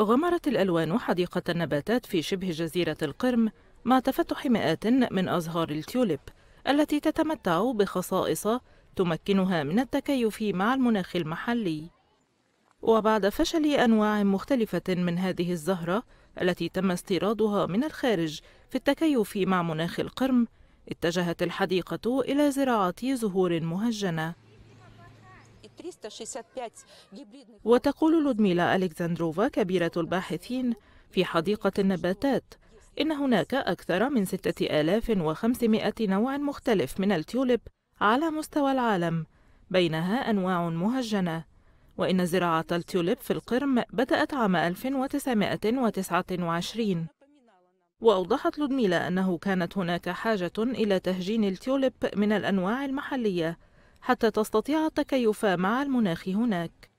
غمرت الألوان حديقة النباتات في شبه جزيرة القرم مع تفتح مئات من أزهار التيوليب التي تتمتع بخصائص تمكنها من التكيف مع المناخ المحلي وبعد فشل أنواع مختلفة من هذه الزهرة التي تم استيرادها من الخارج في التكيف مع مناخ القرم اتجهت الحديقة إلى زراعة زهور مهجنة وتقول لودميلا ألكسندروفا كبيرة الباحثين في حديقة النباتات إن هناك أكثر من 6500 نوع مختلف من التيوليب على مستوى العالم بينها أنواع مهجنة وإن زراعة التيوليب في القرم بدأت عام 1929 وأوضحت لودميلا أنه كانت هناك حاجة إلى تهجين التيوليب من الأنواع المحلية حتى تستطيع التكيف مع المناخ هناك